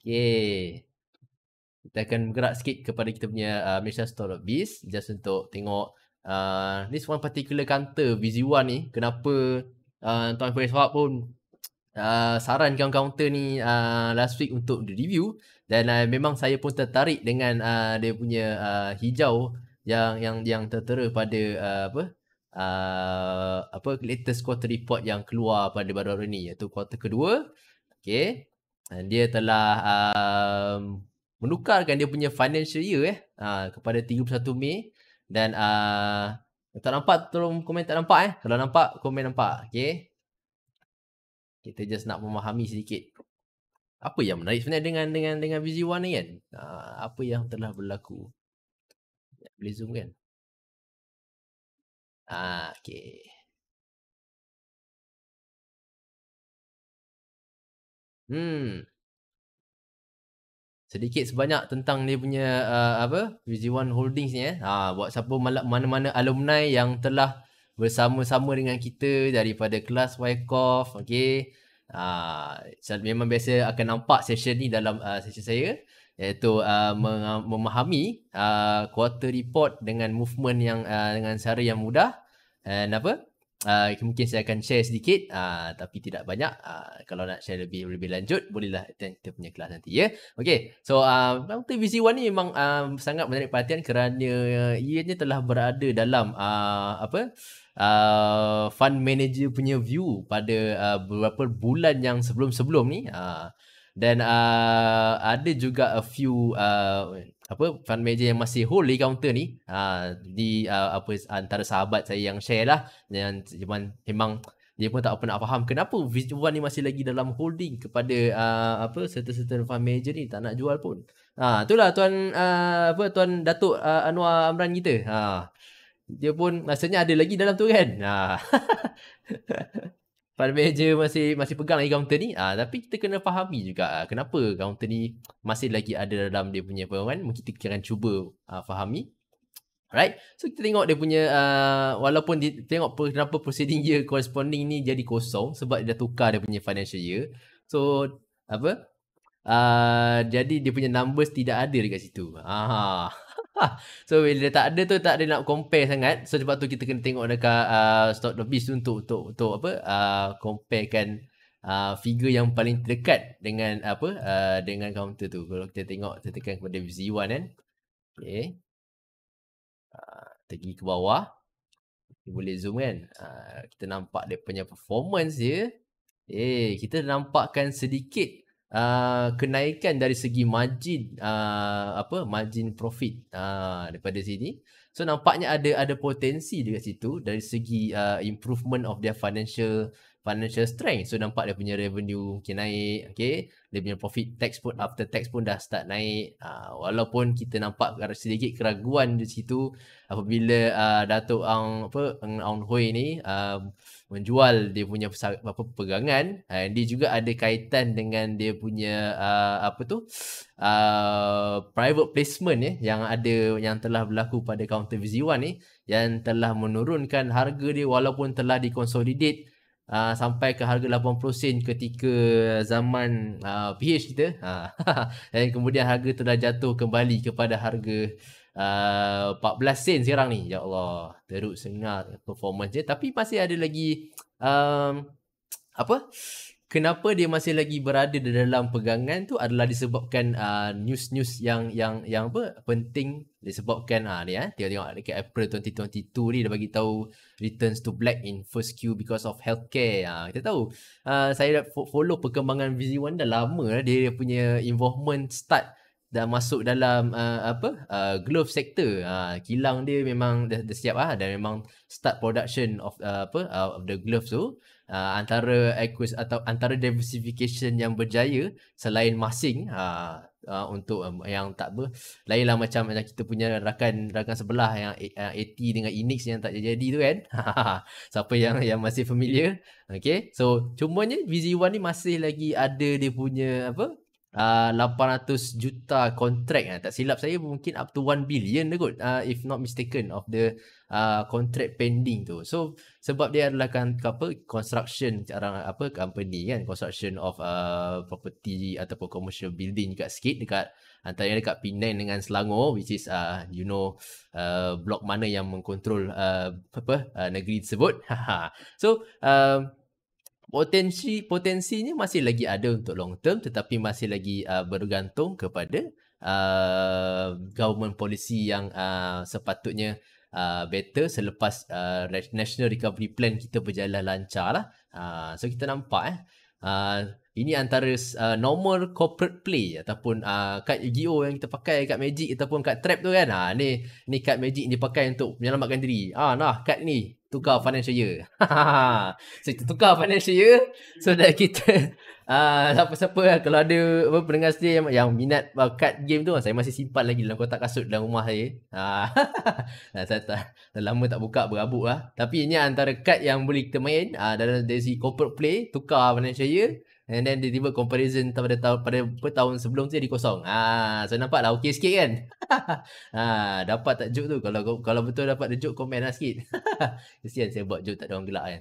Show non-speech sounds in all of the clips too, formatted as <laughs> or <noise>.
Okay. Kita akan bergerak sikit kepada kita punya uh, Malaysia Store of Beast just untuk tengok uh, this one particular counter VZ1 ni kenapa uh, Tuan Fahim Sohab pun uh, saran counter ni uh, last week untuk the review dan uh, memang saya pun tertarik dengan uh, dia punya uh, hijau yang yang yang tertera pada uh, apa uh, apa latest quarter report yang keluar pada baru-baru ni iaitu quarter kedua okey dia telah um, menukarkan dia punya financial year eh uh, kepada 31 Mei dan uh, tak nampak tolong komen tak nampak eh kalau nampak komen nampak okey kita just nak memahami sedikit apa yang menarik sebenarnya dengan dengan dengan VG1 ni kan uh, apa yang telah berlaku boleh zoom kan ah uh, okey Hmm. Sedikit sebanyak tentang dia punya uh, apa? VG1 Holdings ni eh. Ha, buat siapa malak, mana-mana alumni yang telah bersama-sama dengan kita daripada kelas Wyckoff, okey. Ha, memang biasa akan nampak session ni dalam uh, session saya iaitu uh, meng- memahami uh, quarter report dengan movement yang uh, dengan cara yang mudah. And apa? Uh, mungkin saya akan share sedikit uh, tapi tidak banyak uh, kalau nak share lebih lebih lanjut bolehlah attend kita punya kelas nanti ya Okay. so uh, TVC1 ni memang uh, sangat menarik perhatian kerana uh, ianya telah berada dalam uh, apa uh, fund manager punya view pada uh, beberapa bulan yang sebelum-sebelum ni uh, dan uh, ada juga a few uh, apa fund manager yang masih hold di counter ni uh, di uh, apa antara sahabat saya yang share lah yang cuman memang dia pun tak pernah faham kenapa Vision One ni masih lagi dalam holding kepada uh, apa certain-certain fund manager ni tak nak jual pun. Ha itulah tuan uh, apa tuan Datuk uh, Anwar Amran kita. Ha. Dia pun rasanya ada lagi dalam tu kan. Ha. <laughs> fund manager masih masih pegang lagi counter ni ah tapi kita kena fahami juga ah, kenapa counter ni masih lagi ada dalam dia punya pengawalan mungkin kita akan cuba ah, fahami Alright, so kita tengok dia punya uh, walaupun dia tengok per, kenapa proceeding year corresponding ni jadi kosong sebab dia tukar dia punya financial year. So apa? Uh, jadi dia punya numbers tidak ada dekat situ. Aha. <laughs> So bila tak ada tu tak ada nak compare sangat. So sebab tu kita kena tengok dekat uh, stock the beast untuk untuk untuk apa uh, comparekan uh, figure yang paling dekat dengan apa uh, dengan counter tu. Kalau kita tengok kita tekan kepada Z1 kan. Okay. Uh, tinggi ke bawah. Kita boleh zoom kan. Uh, kita nampak dia punya performance dia. Eh, kita nampakkan sedikit uh, kenaikan dari segi margin uh, apa margin profit uh, daripada sini so nampaknya ada ada potensi dekat situ dari segi uh, improvement of their financial financial strength. So nampak dia punya revenue mungkin naik, okay. Dia punya profit tax pun after tax pun dah start naik. Uh, walaupun kita nampak sedikit keraguan di situ apabila uh, Datuk Ang apa Ang Aung Hui ni uh, menjual dia punya apa pegangan uh, dia juga ada kaitan dengan dia punya uh, apa tu uh, private placement ya eh, yang ada yang telah berlaku pada Counter Visi ni eh, yang telah menurunkan harga dia walaupun telah dikonsolidate Ah, sampai ke harga 80 sen ketika zaman uh, ah, PH kita uh, <laughs> dan kemudian harga dah jatuh kembali kepada harga uh, 14 sen sekarang ni ya Allah teruk sangat performance dia tapi masih ada lagi um, apa kenapa dia masih lagi berada di dalam pegangan tu adalah disebabkan uh, news-news yang yang yang apa penting disebabkan ah uh, ni eh tengok-tengok dekat April 2022 ni dia bagi tahu returns to black in first queue because of healthcare ah uh, kita tahu uh, saya dah follow perkembangan VZ1 dah lama dia, eh. dia punya involvement start dah masuk dalam uh, apa uh, glove sector uh, kilang dia memang dah, dah siap ah dan memang start production of uh, apa uh, of the glove tu uh, antara acquisition atau antara diversification yang berjaya selain masing uh, uh, untuk um, yang tak apa lainlah macam yang kita punya rakan rakan sebelah yang uh, AT dengan Enix yang tak jadi tu kan <laughs> siapa yang yang masih familiar okey so cumanya VZ1 ni masih lagi ada dia punya apa uh, ah, 800 juta kontrak uh, ah, tak silap saya mungkin up to 1 billion kot uh, if not mistaken of the uh, contract pending tu so sebab dia adalah kan apa construction orang apa company kan construction of uh, property ataupun commercial building dekat sikit dekat antaranya dekat Penang dengan Selangor which is uh, you know uh, blok mana yang mengkontrol uh, apa uh, negeri tersebut <laughs> ha, ha. so um, potensi potensinya masih lagi ada untuk long term tetapi masih lagi uh, bergantung kepada uh, government policy yang uh, sepatutnya uh, better selepas uh, national recovery plan kita berjalan lancar lah. Uh, so kita nampak eh uh, ini antara uh, normal corporate play ataupun uh, kad yu yang kita pakai kad magic ataupun kad trap tu kan. Ha ni ni kad magic ni pakai untuk menyelamatkan diri. Ah nah kad ni tukar financial year. <laughs> so kita tukar financial year so that kita Ah, siapa-siapa lah kalau ada apa, pendengar setia yang, yang minat uh, card game tu saya masih simpan lagi dalam kotak kasut dalam rumah saya ha, <laughs> saya tak, dah lama tak buka berabuk lah tapi ini antara card yang boleh kita main uh, dalam dari corporate play tukar financial saya? and then dia tiba comparison pada tahun pada apa, tahun sebelum tu jadi kosong ah ha, so nampak lah okey sikit kan ha, <laughs> dapat tak joke tu kalau kalau betul dapat the joke komen lah sikit <laughs> kesian saya buat joke tak ada orang gelak kan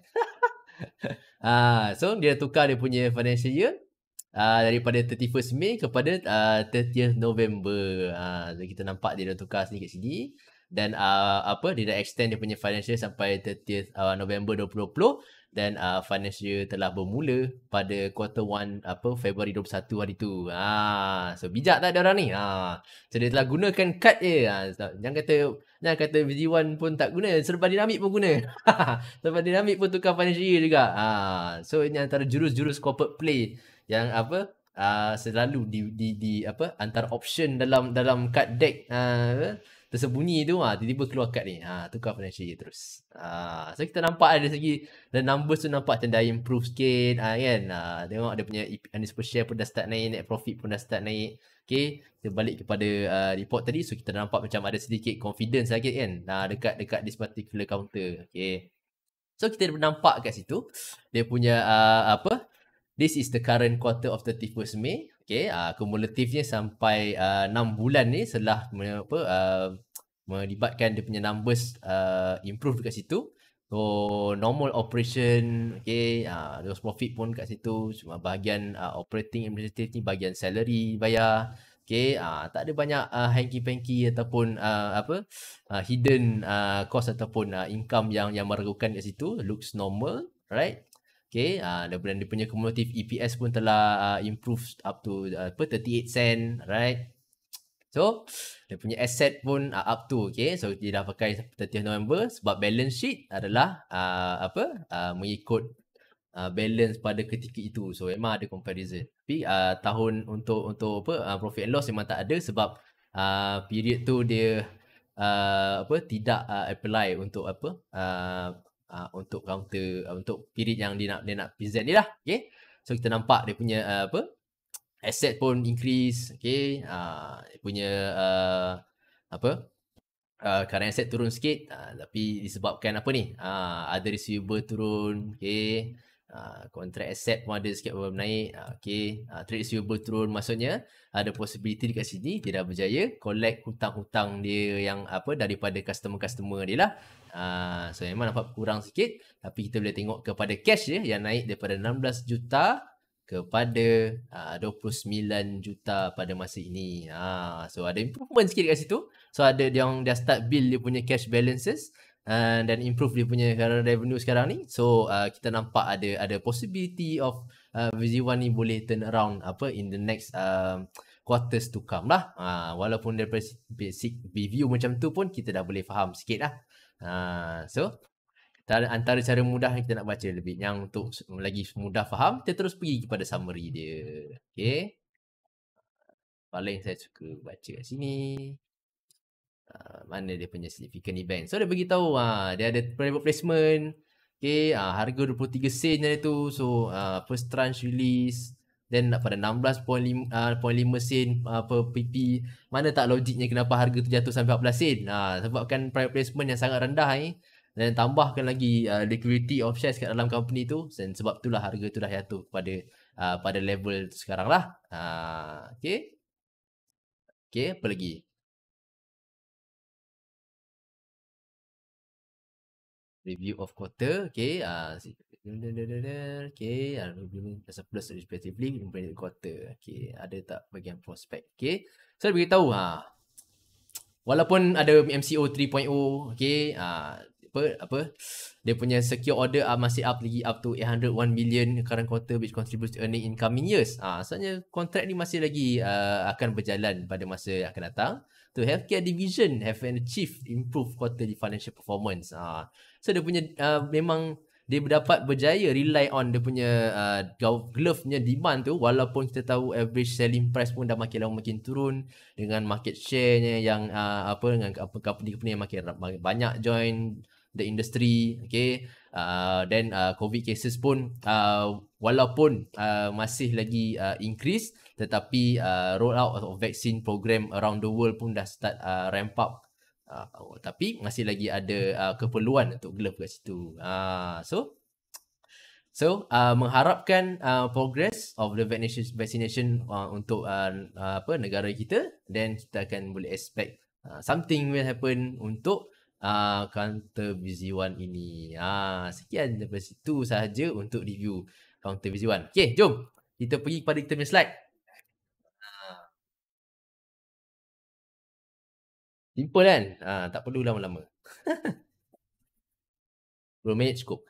ha, <laughs> so dia tukar dia punya financial year uh, daripada 31 Mei kepada uh, ah, 30 November. Uh, kita nampak dia dah tukar sedikit sini dan uh, apa dia dah extend dia punya financial sampai 30 uh, November 2020 dan uh, financial telah bermula pada quarter 1 apa Februari 21 hari tu. Ha, so bijak tak dia orang ni? Ha. So dia telah gunakan kad dia. Ha, jangan kata nak kata VG1 pun tak guna. Serba dinamik pun guna. Ya. <laughs> Serba dinamik pun tukar financial year juga. Ha. So ini antara jurus-jurus corporate play yang apa uh, selalu di, di, di apa antara option dalam dalam card deck uh, tersembunyi tu ah uh, tiba-tiba keluar card ni ha, uh, tukar financial year terus uh, so kita nampak ada segi dan numbers tu nampak macam dah improve sikit uh, kan uh, tengok dia punya earnings per share pun dah start naik net profit pun dah start naik Okay, kita balik kepada uh, report tadi. So, kita nampak macam ada sedikit confidence lagi kan Nah, uh, dekat dekat this particular counter. Okay. So, kita nampak kat situ. Dia punya uh, apa? This is the current quarter of 31st May. Okay, uh, kumulatifnya sampai uh, 6 bulan ni setelah apa, uh, melibatkan dia punya numbers uh, improve dekat situ. So normal operation okay ah uh, there profit pun kat situ cuma bahagian uh, operating administrative ni bahagian salary bayar okay ah uh, tak ada banyak uh, ah, hanky panky ataupun uh, apa uh, hidden uh, cost ataupun uh, income yang yang meragukan kat situ looks normal right okay ah uh, dan dia punya cumulative EPS pun telah uh, improved up to uh, apa 38 cent right So dia punya asset pun uh, up to okay. So dia dah pakai 30 November sebab balance sheet adalah uh, apa uh, mengikut uh, balance pada ketika itu. So memang ada comparison. Tapi uh, tahun untuk untuk apa uh, profit and loss memang tak ada sebab uh, period tu dia uh, apa tidak uh, apply untuk apa uh, uh, untuk counter uh, untuk period yang dia nak dia nak present ni lah. Okay. So kita nampak dia punya uh, apa asset pun increase okay uh, punya uh, apa uh, current asset turun sikit uh, tapi disebabkan apa ni uh, ada receivable turun okay uh, contract asset pun ada sikit berbaik naik uh, okay uh, trade receivable turun maksudnya ada possibility dekat sini dia dah berjaya collect hutang-hutang dia yang apa daripada customer-customer dia lah uh, so memang nampak kurang sikit tapi kita boleh tengok kepada cash dia yang naik daripada 16 juta kepada ah, uh, 29 juta pada masa ini. Uh, so ada improvement sikit kat situ. So ada dia orang dah start build dia punya cash balances ah, dan improve dia punya current revenue sekarang ni. So uh, kita nampak ada ada possibility of uh, VZ1 ni boleh turn around apa in the next uh, quarters to come lah. Uh, walaupun daripada basic review macam tu pun kita dah boleh faham sikit lah. Uh, so antara cara mudah yang kita nak baca lebih yang untuk lagi mudah faham kita terus pergi kepada summary dia okey paling saya suka baca kat sini uh, mana dia punya significant event so dia bagi tahu uh, ah, dia ada private placement okey uh, ah, harga 23 sen dia tu so uh, first tranche release then pada 16.5 uh, 5 sen uh, per PP mana tak logiknya kenapa harga tu jatuh sampai 14 sen uh, kan private placement yang sangat rendah ni eh dan tambahkan lagi uh, liquidity of shares kat dalam company tu dan sebab itulah harga tu dah jatuh pada uh, pada level sekarang lah uh, ah, okay okay apa lagi review of quarter okay uh, okay uh, surplus respectively implemented quarter okay ada tak bagian prospect okay so beritahu ha uh, walaupun ada MCO 3.0 okay uh, apa apa dia punya secure order uh, masih up lagi up to 801 million current quarter which contributes to earning in coming years. Ah uh, sebenarnya kontrak ni masih lagi uh, akan berjalan pada masa yang akan datang. To have care division have an achieve improve quarterly financial performance. Ah uh, so dia punya uh, memang dia dapat berjaya rely on dia punya uh, glove nya demand tu walaupun kita tahu average selling price pun dah makin lama makin turun dengan market share-nya yang uh, apa dengan apa company-company yang makin banyak join the industry okay uh, then uh, covid cases pun uh, walaupun uh, masih lagi uh, increase tetapi uh, roll out of vaccine program around the world pun dah start uh, ramp up uh, oh, tapi masih lagi ada uh, keperluan untuk glove kat situ uh, so So uh, mengharapkan uh, progress of the vaccination uh, untuk uh, uh, apa negara kita, then kita akan boleh expect uh, something will happen untuk uh, ah, Counter Busy One ini. Uh, sekian daripada situ sahaja untuk review Counter Busy One. Okay, jom. Kita pergi kepada kita punya slide. Ah. Simple kan? Ha, tak perlu lama-lama. 10 <laughs> minit cukup.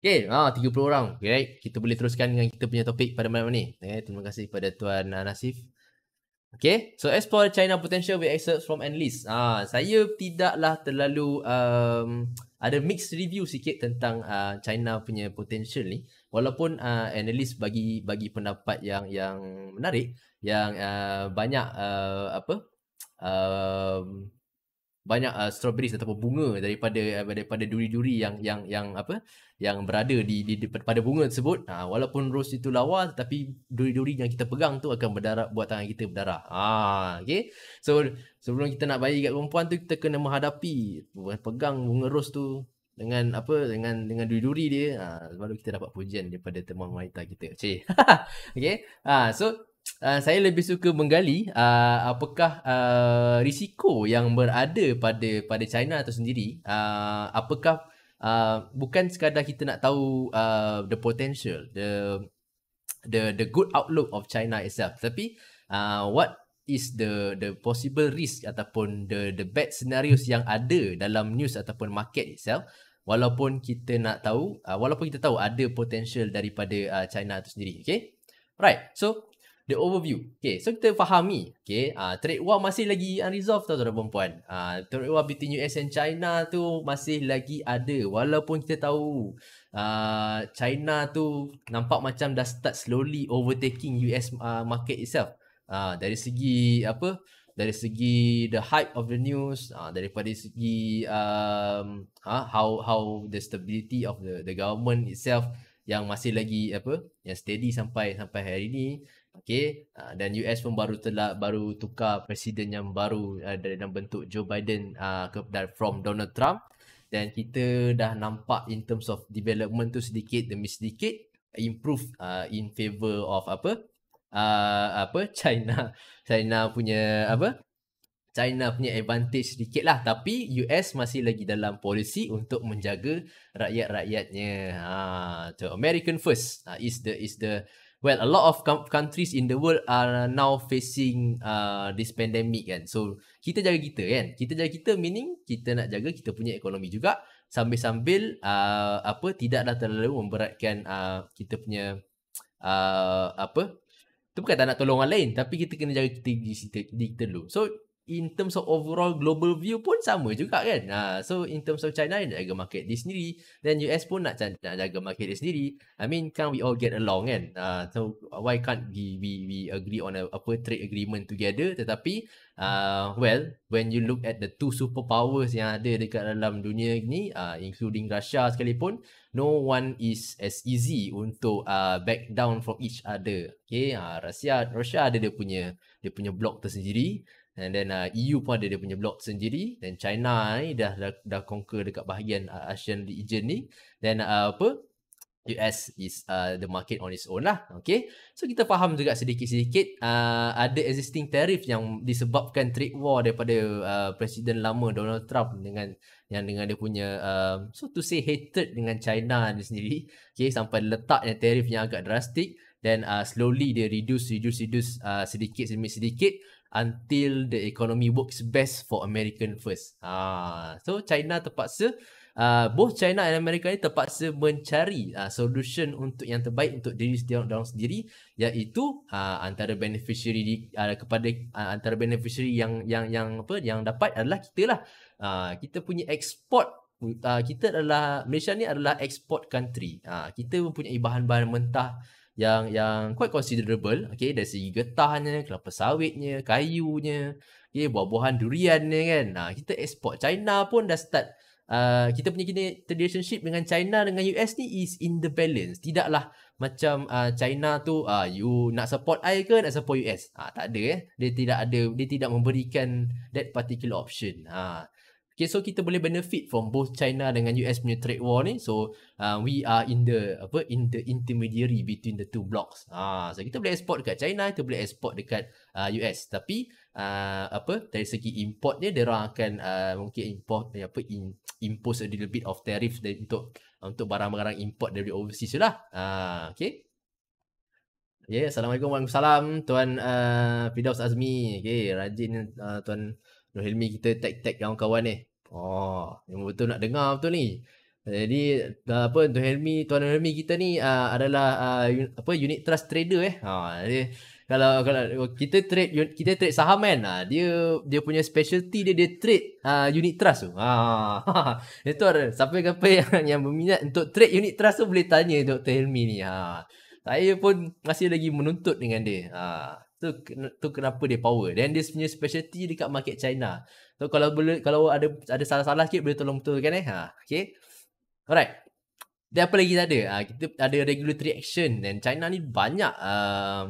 Okay, ha, 30 orang. Okay, Kita boleh teruskan dengan kita punya topik pada malam ni. Okay, eh, terima kasih kepada Tuan Nasif. Okay, so explore China potential with excerpts from analysts, ah, saya tidaklah terlalu um, ada mixed review sikit tentang uh, China punya potential ni. Walaupun uh, analis bagi bagi pendapat yang yang menarik, yang uh, banyak uh, apa uh, banyak uh, strawberries ataupun bunga daripada uh, daripada duri-duri yang yang yang apa yang berada di di, di pada bunga tersebut ha, walaupun rose itu lawa tetapi duri-duri yang kita pegang tu akan berdarah buat tangan kita berdarah ah ha, okey so sebelum kita nak bayi kat perempuan tu kita kena menghadapi eh, pegang bunga rose tu dengan apa dengan dengan duri-duri dia ha, baru kita dapat pujian daripada teman wanita kita. Cih. <laughs> okay. Ha, so uh, saya lebih suka menggali uh, apakah uh, risiko yang berada pada pada China atau sendiri uh, apakah uh, bukan sekadar kita nak tahu uh, the potential the the the good outlook of China itself tapi uh, what is the the possible risk ataupun the the bad scenarios yang ada dalam news ataupun market itself walaupun kita nak tahu uh, walaupun kita tahu ada potential daripada uh, China itu sendiri okay right so the overview. Okay, so kita fahami. Okay, uh, trade war masih lagi unresolved tau tuan-tuan puan. Uh, ah, trade war between US and China tu masih lagi ada. Walaupun kita tahu uh, China tu nampak macam dah start slowly overtaking US uh, market itself. Uh, dari segi apa? Dari segi the hype of the news, uh, daripada segi um, uh, how how the stability of the the government itself yang masih lagi apa yang steady sampai sampai hari ini Okay, uh, dan US pun baru telah baru tukar presiden yang baru uh, dari dalam bentuk Joe Biden uh, ke from Donald Trump dan kita dah nampak in terms of development tu sedikit demi sedikit improve uh, in favor of apa uh, apa <laughs> China China punya apa China punya advantage sedikit lah tapi US masih lagi dalam policy untuk menjaga rakyat-rakyatnya ha uh, so American first uh, is the is the well a lot of countries in the world are now facing uh, this pandemic kan so kita jaga kita kan kita jaga kita meaning kita nak jaga kita punya ekonomi juga sambil-sambil uh, apa tidaklah terlalu memberatkan uh, kita punya uh, apa tu bukan tak nak tolong orang lain tapi kita kena jaga kita di kita, kita dulu so in terms of overall global view pun sama juga kan. Ha, so in terms of China nak jaga market dia sendiri, then US pun nak, nak jaga market dia sendiri. I mean, can we all get along kan? Ha, so why can't we, we, we agree on a, apa trade agreement together? Tetapi, uh, well, when you look at the two superpowers yang ada dekat dalam dunia ni, uh, including Russia sekalipun, no one is as easy untuk uh, back down from each other. Okay, uh, Russia, Russia ada dia punya dia punya blok tersendiri. And then uh, EU pun ada dia punya blok sendiri Then China ni dah, dah, dah conquer dekat bahagian uh, Asian region ni Then uh, apa US is uh, the market on its own lah Okay So kita faham juga sedikit-sedikit uh, Ada existing tariff yang disebabkan trade war Daripada uh, presiden lama Donald Trump Dengan yang dengan dia punya uh, So to say hated dengan China ni sendiri Okay sampai letak yang tarif yang agak drastik Then uh, slowly dia reduce, reduce, reduce uh, sedikit demi sedikit until the economy works best for American first. Ha, so China terpaksa Uh, both China and America ni terpaksa mencari uh, solution untuk yang terbaik untuk diri dorang sendiri iaitu uh, antara beneficiary di, uh, kepada uh, antara beneficiary yang yang yang apa yang dapat adalah kita lah uh, kita punya export uh, kita adalah Malaysia ni adalah export country uh, kita mempunyai bahan-bahan mentah yang yang quite considerable okay dari segi getahnya kelapa sawitnya kayunya okay buah-buahan durian ni kan nah kita export China pun dah start uh, kita punya kini relationship dengan China dengan US ni is in the balance tidaklah macam uh, China tu uh, you nak support I ke nak support US ah uh, tak ada eh dia tidak ada dia tidak memberikan that particular option ah uh, Okay, so kita boleh benefit from both China dengan US punya trade war ni. So, uh, we are in the apa in the intermediary between the two blocks. Ha, ah, so kita boleh export dekat China, kita boleh export dekat uh, US. Tapi uh, apa dari segi import ni, mereka akan uh, mungkin import eh, apa in, impose a little bit of tariff dari, untuk untuk barang-barang import dari overseas lah. Uh, okay. Yeah, Assalamualaikum warahmatullahi wabarakatuh. Tuan uh, Fidaus Azmi. Okay, rajin uh, Tuan... Nohilmi kita tag-tag kawan-kawan ni. Oh, yang betul nak dengar betul ni. Jadi apa Tuan Helmi Tuan Helmi kita ni uh, adalah uh, ah, un, apa unit trust trader eh. Ha jadi, kalau kalau kita trade un, kita trade saham kan uh, dia dia punya specialty dia dia trade uh, unit trust tu. Ha <laughs> itu ada siapa yang apa yang, yang berminat untuk trade unit trust tu boleh tanya Dr Helmi ni. Ha saya pun masih lagi menuntut dengan dia. Ha tu tu kenapa dia power then dia punya specialty dekat market China so kalau boleh kalau ada ada salah-salah sikit boleh tolong betulkan eh ha okey alright Dan apa lagi tak ada ha, kita ada regulatory action dan China ni banyak uh,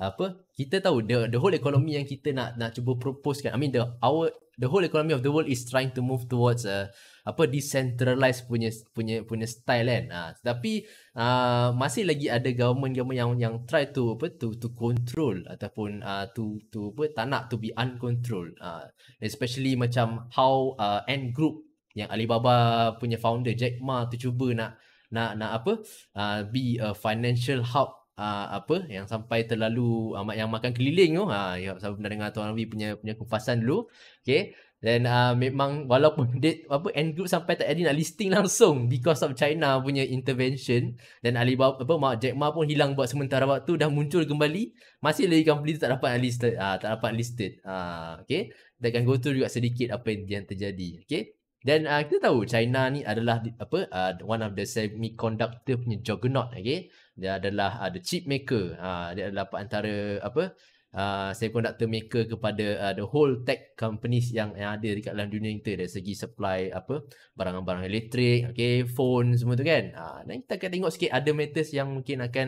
apa kita tahu the, the whole economy yang kita nak nak cuba propose kan i mean the our the whole economy of the world is trying to move towards uh, apa decentralized punya punya punya style kan. Ah ha, tapi uh, masih lagi ada government-government yang yang try to apa to to control ataupun uh, to to apa tak nak to be uncontrolled. Uh, especially macam how uh, end group yang Alibaba punya founder Jack Ma tu cuba nak nak nak apa uh, be a financial hub uh, apa yang sampai terlalu amat uh, yang makan keliling tu ha uh, ya sebab dengar tuan Alvi punya punya kupasan dulu okey Then uh, memang walaupun <laughs> dia, apa end group sampai tak ada nak listing langsung because of China punya intervention dan Alibaba apa Mark Jack Ma pun hilang buat sementara waktu dah muncul kembali masih lagi company tu tak dapat list uh, ah, tak dapat listed ah uh, okey kita akan go through juga sedikit apa yang terjadi okey dan uh, ah, kita tahu China ni adalah apa uh, one of the semiconductor punya juggernaut okey dia adalah uh, the chip maker uh, dia adalah antara apa uh, ah, semiconductor maker kepada uh, the whole tech companies yang, yang ada dekat dalam dunia kita dari segi supply apa barang-barang elektrik okay phone semua tu kan uh, dan kita akan tengok sikit ada matters yang mungkin akan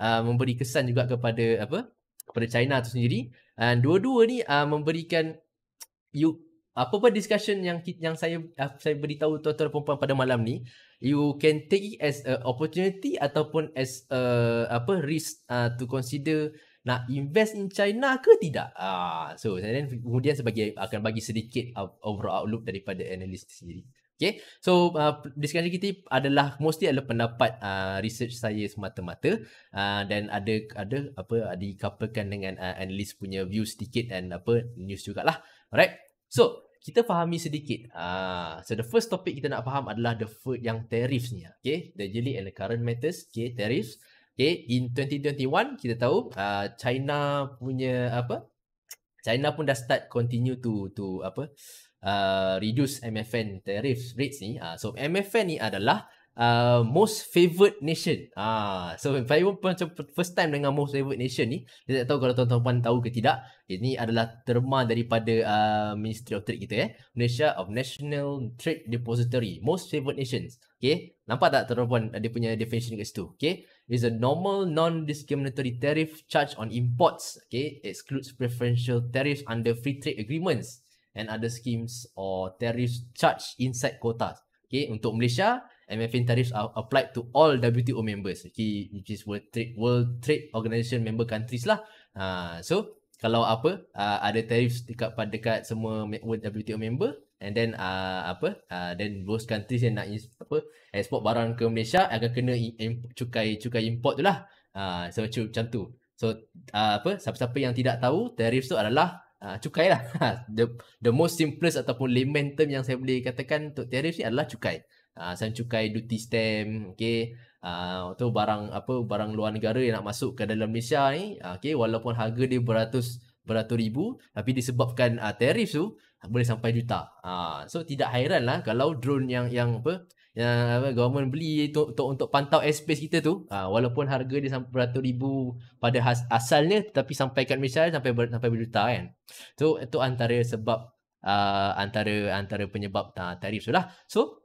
uh, memberi kesan juga kepada apa kepada China tu sendiri dan dua-dua ni uh, memberikan you apa pun discussion yang yang saya uh, saya beritahu tuan-tuan dan puan-puan pada malam ni you can take it as a opportunity ataupun as a apa risk uh, to consider nak invest in China ke tidak? Ah, so then kemudian sebagai akan bagi sedikit overall outlook daripada analis sendiri. Okay, so uh, discussion kita adalah mostly adalah pendapat uh, research saya semata-mata uh, dan ada ada apa dikapalkan dengan uh, analis punya view sedikit dan apa news juga lah. Alright, so kita fahami sedikit. Uh, so the first topic kita nak faham adalah the food yang tariffsnya, Okay, the jelly and the current matters. Okay, tariffs. Okay, in 2021 kita tahu uh, China punya apa? China pun dah start continue to to apa? Uh, reduce MFN tariffs rates ni. Uh, so MFN ni adalah Uh, most favorite nation. Ah, so saya pun macam first time dengan most favorite nation ni. Saya tak tahu kalau tuan-tuan puan tahu ke tidak. Ini adalah terma daripada uh, Ministry of Trade kita eh. Malaysia of National Trade Depository. Most favorite nations. Okay. Nampak tak tuan-tuan puan dia punya definition kat situ. Okay. Is a normal non-discriminatory tariff charge on imports. Okay. Excludes preferential tariffs under free trade agreements and other schemes or tariffs charged inside quotas. Okay. Untuk Malaysia, MFN tariffs are applied to all WTO members, okay, which is World Trade, World Trade Organization member countries lah. Uh, so, kalau apa, uh, ada tariffs dekat, dekat semua World WTO member, and then uh, apa, uh, then those countries yang nak apa, export barang ke Malaysia akan kena cukai cukai import tu lah. Uh, so, macam tu. So, uh, apa, siapa-siapa yang tidak tahu, tariffs tu adalah uh, cukai lah. <laughs> the, the most simplest ataupun layman term yang saya boleh katakan untuk tariffs ni adalah cukai uh, ah, sam cukai duty stamp okey uh, ah, tu barang apa barang luar negara yang nak masuk ke dalam Malaysia ni uh, ah, okey walaupun harga dia beratus beratus ribu tapi disebabkan uh, tarif tu boleh sampai juta. Uh, so tidak hairan lah kalau drone yang yang apa yang apa, government beli itu untuk, untuk pantau airspace kita tu uh, walaupun harga dia sampai beratus ribu pada has, asalnya tetapi sampai kat Malaysia sampai ber, sampai berjuta kan. So itu antara sebab uh, antara antara penyebab tarif sudah. lah. so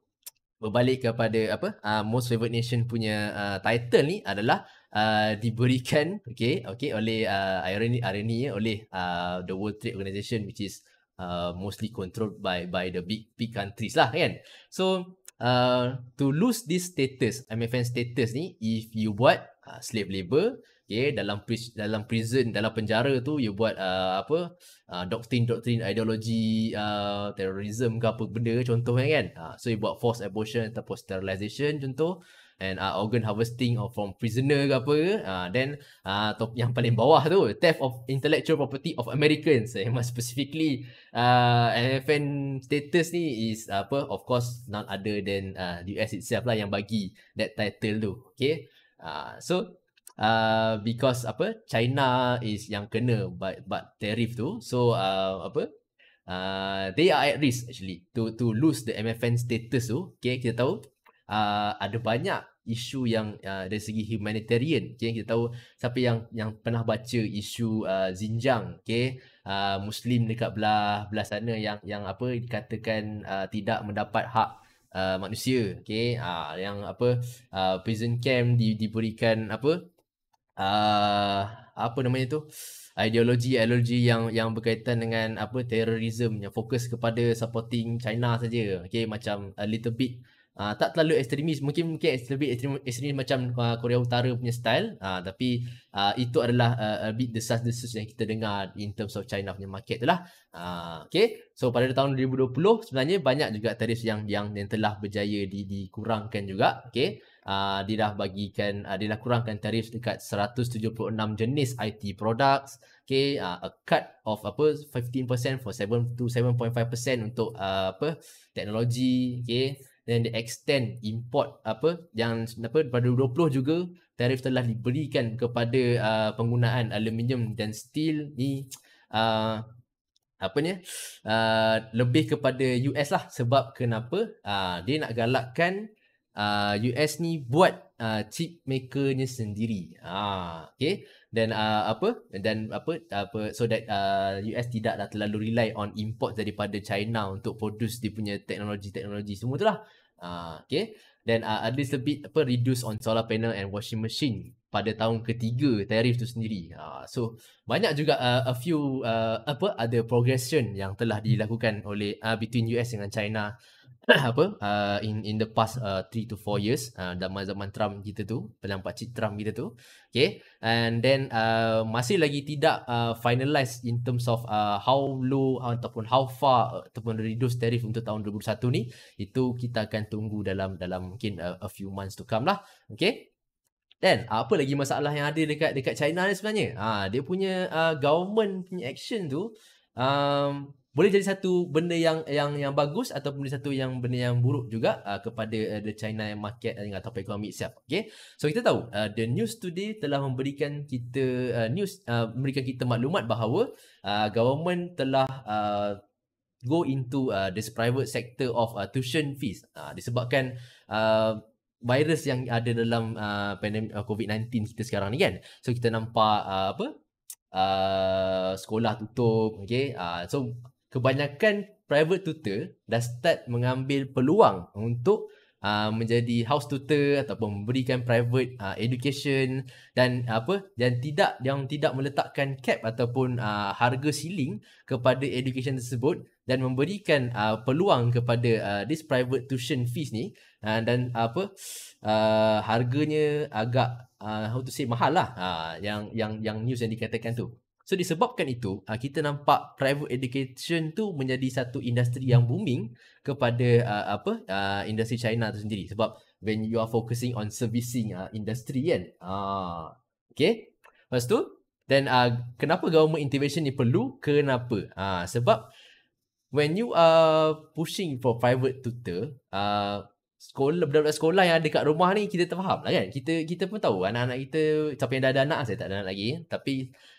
berbalik kepada apa uh, most favorite nation punya uh, title ni adalah uh, diberikan okey okey oleh uh, irony irony ya, oleh uh, the world trade organization which is uh, mostly controlled by by the big big countries lah kan so uh, to lose this status MFN status ni if you buat uh, slave labor okay dalam dalam prison dalam penjara tu you buat uh, apa uh, doktrin doktrin ideologi uh, terrorism ke apa benda Contoh, eh, kan uh, so you buat forced abortion ataupun sterilization contoh and uh, organ harvesting of from prisoner ke apa uh, then uh, top yang paling bawah tu theft of intellectual property of americans eh, more <laughs> specifically uh, FN status ni is uh, apa of course not other than uh, the US itself lah yang bagi that title tu okay uh, so uh, because apa China is yang kena but but tariff tu so uh, apa uh, they are at risk actually to to lose the MFN status tu okay kita tahu uh, ada banyak isu yang uh, dari segi humanitarian okay kita tahu siapa yang yang pernah baca isu uh, Xinjiang okay uh, Muslim dekat belah belah sana yang yang apa dikatakan uh, tidak mendapat hak Uh, manusia Okay uh, yang apa uh, prison camp di, diberikan apa uh, apa namanya tu ideologi ideologi yang yang berkaitan dengan apa terorisme yang fokus kepada supporting China saja okay macam a little bit uh, tak terlalu ekstremis mungkin mungkin lebih ekstremis macam uh, Korea Utara punya style uh, tapi uh, itu adalah uh, a bit the desas desus yang kita dengar in terms of China punya market itulah lah uh, okay so pada tahun 2020 sebenarnya banyak juga tarif yang yang yang telah berjaya di, dikurangkan juga okay uh, dia dah bagikan uh, dia dah kurangkan tarif dekat 176 jenis IT products okay uh, a cut of apa 15% for 7 to 7.5% untuk uh, apa teknologi okay then they extend import apa yang apa pada 20 juga tarif telah diberikan kepada uh, penggunaan aluminium dan steel ni uh, apa ni uh, lebih kepada US lah sebab kenapa uh, dia nak galakkan US uh, ni buat uh, chip makernya sendiri. Ah, okay. Then uh, apa? Then apa? Apa? So that uh, US tidaklah terlalu rely on import daripada China untuk produce dia punya teknologi-teknologi semua tu lah. Ah, okay. Then uh, at least a bit apa? Reduce on solar panel and washing machine pada tahun ketiga tarif tu sendiri. Ah, so banyak juga uh, a few uh, apa? Ada progression yang telah dilakukan oleh uh, between US dengan China <coughs> apa uh, in in the past 3 uh, to 4 years dan uh, zaman-zaman Trump kita tu pernah pak cik Trump kita tu okay and then uh, masih lagi tidak uh, finalize in terms of uh, how low ataupun how far uh, ataupun reduce tariff untuk tahun 2021 ni itu kita akan tunggu dalam dalam mungkin uh, a few months to come lah okay Then uh, apa lagi masalah yang ada dekat dekat China ni sebenarnya? Ha dia punya uh, government punya action tu um, boleh jadi satu benda yang yang yang bagus ataupun jadi satu yang benda yang buruk juga uh, kepada uh, the China market uh, atau ekonomi itself. Okay. So kita tahu uh, the news today telah memberikan kita uh, news uh, memberikan kita maklumat bahawa uh, government telah uh, go into uh, this private sector of uh, tuition fees uh, disebabkan uh, virus yang ada dalam uh, pandemi uh, COVID-19 kita sekarang ni kan. So kita nampak uh, apa? Uh, sekolah tutup okay uh, so kebanyakan private tutor dah start mengambil peluang untuk uh, menjadi house tutor ataupun memberikan private uh, education dan uh, apa dan tidak yang tidak meletakkan cap ataupun uh, harga ceiling kepada education tersebut dan memberikan uh, peluang kepada uh, this private tuition fees ni uh, dan uh, apa uh, harganya agak uh, how to say mahal lah uh, yang yang yang news yang dikatakan tu So disebabkan itu, ha, kita nampak private education tu menjadi satu industri yang booming kepada uh, apa uh, industri China tu sendiri sebab when you are focusing on servicing uh, industry kan. uh, okay. Lepas tu, then uh, kenapa government intervention ni perlu? Kenapa? Ah, uh, sebab when you are pushing for private tutor, uh, sekolah budak-budak sekolah yang ada kat rumah ni kita terfaham lah kan kita kita pun tahu anak-anak kita siapa yang dah ada anak saya tak ada anak lagi tapi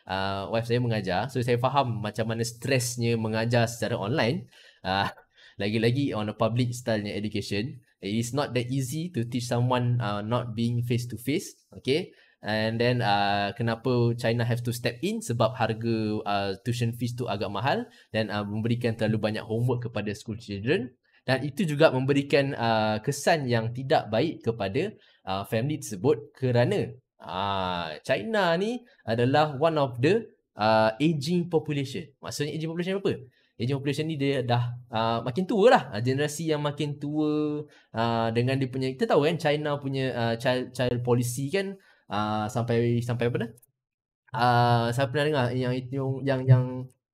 uh, wife saya mengajar so saya faham macam mana stresnya mengajar secara online uh, <laughs> lagi-lagi on a public style education it is not that easy to teach someone uh, not being face to face okay and then uh, kenapa China have to step in sebab harga uh, tuition fees tu agak mahal dan uh, memberikan terlalu banyak homework kepada school children dan itu juga memberikan uh, kesan yang tidak baik kepada uh, family tersebut kerana uh, China ni adalah one of the uh, aging population. Maksudnya aging population apa? Aging population ni dia dah uh, makin tua lah. Uh, generasi yang makin tua uh, dengan dia punya, kita tahu kan China punya uh, child, child policy kan uh, sampai sampai apa dah? Uh, saya pernah dengar yang yang yang, yang